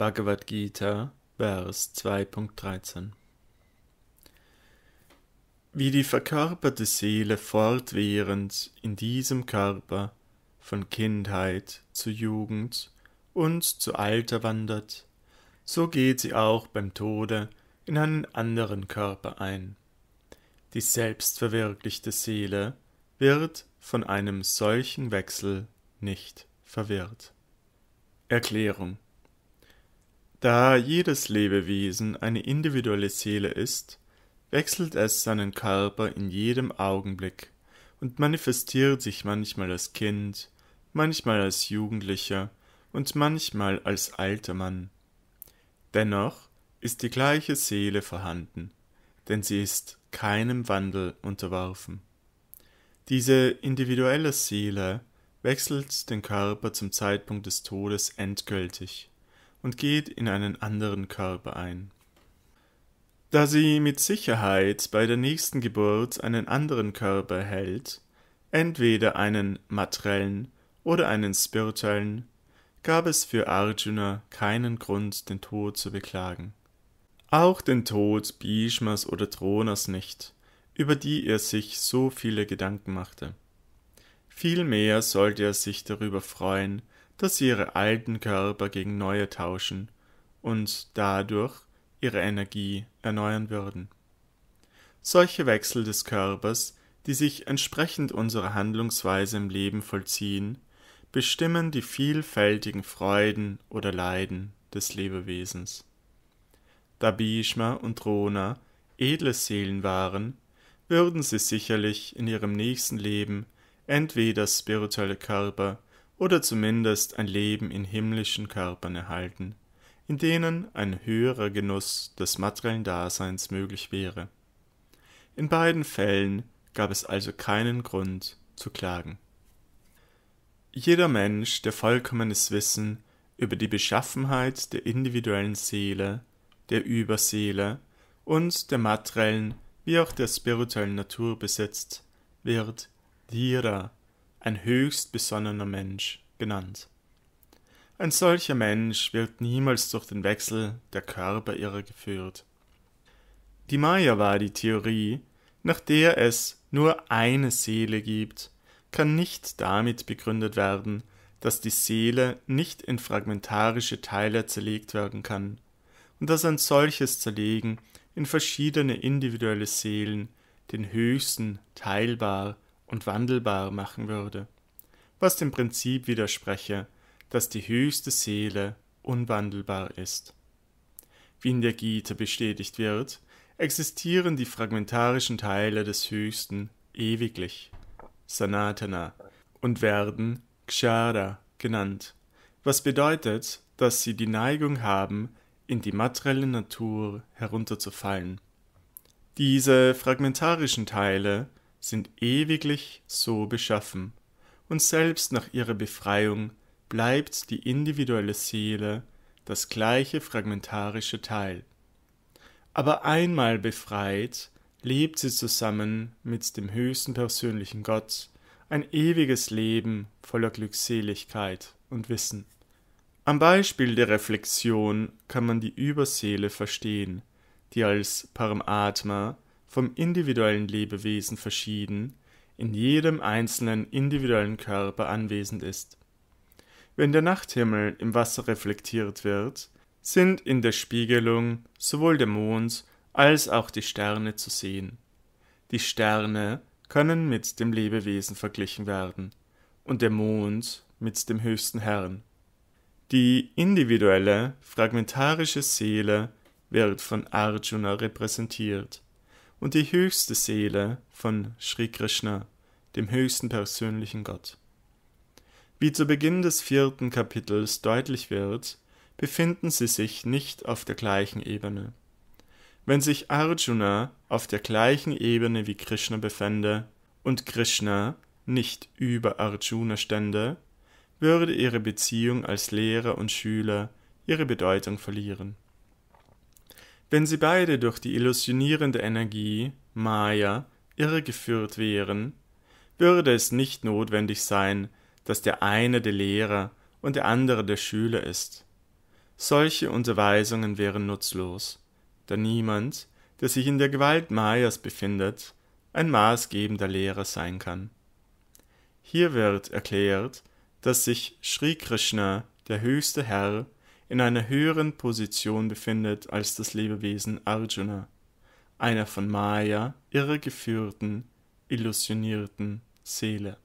Bhagavad Gita, Vers 2.13 Wie die verkörperte Seele fortwährend in diesem Körper von Kindheit zu Jugend und zu Alter wandert, so geht sie auch beim Tode in einen anderen Körper ein. Die selbstverwirklichte Seele wird von einem solchen Wechsel nicht verwirrt. Erklärung da jedes Lebewesen eine individuelle Seele ist, wechselt es seinen Körper in jedem Augenblick und manifestiert sich manchmal als Kind, manchmal als Jugendlicher und manchmal als alter Mann. Dennoch ist die gleiche Seele vorhanden, denn sie ist keinem Wandel unterworfen. Diese individuelle Seele wechselt den Körper zum Zeitpunkt des Todes endgültig und geht in einen anderen Körper ein. Da sie mit Sicherheit bei der nächsten Geburt einen anderen Körper erhält, entweder einen materiellen oder einen spirituellen, gab es für Arjuna keinen Grund, den Tod zu beklagen. Auch den Tod Bhishmas oder Dronas nicht, über die er sich so viele Gedanken machte. Vielmehr sollte er sich darüber freuen, dass sie ihre alten Körper gegen neue tauschen und dadurch ihre Energie erneuern würden. Solche Wechsel des Körpers, die sich entsprechend unserer Handlungsweise im Leben vollziehen, bestimmen die vielfältigen Freuden oder Leiden des Lebewesens. Da Bhishma und Drona edle Seelen waren, würden sie sicherlich in ihrem nächsten Leben entweder spirituelle Körper oder zumindest ein Leben in himmlischen Körpern erhalten, in denen ein höherer Genuss des materiellen Daseins möglich wäre. In beiden Fällen gab es also keinen Grund zu klagen. Jeder Mensch, der vollkommenes Wissen über die Beschaffenheit der individuellen Seele, der Überseele und der materiellen wie auch der spirituellen Natur besitzt, wird Dhira ein höchst besonnener Mensch genannt. Ein solcher Mensch wird niemals durch den Wechsel der Körper irregeführt. Die Maya war die Theorie, nach der es nur eine Seele gibt, kann nicht damit begründet werden, dass die Seele nicht in fragmentarische Teile zerlegt werden kann und dass ein solches Zerlegen in verschiedene individuelle Seelen den höchsten teilbar und wandelbar machen würde, was dem Prinzip widerspreche, dass die höchste Seele unwandelbar ist. Wie in der Gita bestätigt wird, existieren die fragmentarischen Teile des Höchsten ewiglich, Sanatana, und werden Kshara genannt, was bedeutet, dass sie die Neigung haben, in die materielle Natur herunterzufallen. Diese fragmentarischen Teile sind ewiglich so beschaffen, und selbst nach ihrer Befreiung bleibt die individuelle Seele das gleiche fragmentarische Teil. Aber einmal befreit, lebt sie zusammen mit dem höchsten persönlichen Gott ein ewiges Leben voller Glückseligkeit und Wissen. Am Beispiel der Reflexion kann man die Überseele verstehen, die als Paramatma vom individuellen Lebewesen verschieden in jedem einzelnen individuellen Körper anwesend ist. Wenn der Nachthimmel im Wasser reflektiert wird, sind in der Spiegelung sowohl der Mond als auch die Sterne zu sehen. Die Sterne können mit dem Lebewesen verglichen werden und der Mond mit dem höchsten Herrn. Die individuelle, fragmentarische Seele wird von Arjuna repräsentiert und die höchste Seele von Sri Krishna, dem höchsten persönlichen Gott. Wie zu Beginn des vierten Kapitels deutlich wird, befinden sie sich nicht auf der gleichen Ebene. Wenn sich Arjuna auf der gleichen Ebene wie Krishna befände und Krishna nicht über Arjuna stände, würde ihre Beziehung als Lehrer und Schüler ihre Bedeutung verlieren. Wenn sie beide durch die illusionierende Energie Maya irregeführt wären, würde es nicht notwendig sein, dass der eine der Lehrer und der andere der Schüler ist. Solche Unterweisungen wären nutzlos, da niemand, der sich in der Gewalt Mayas befindet, ein maßgebender Lehrer sein kann. Hier wird erklärt, dass sich Sri Krishna, der höchste Herr, in einer höheren Position befindet als das Lebewesen Arjuna, einer von Maya irregeführten, illusionierten Seele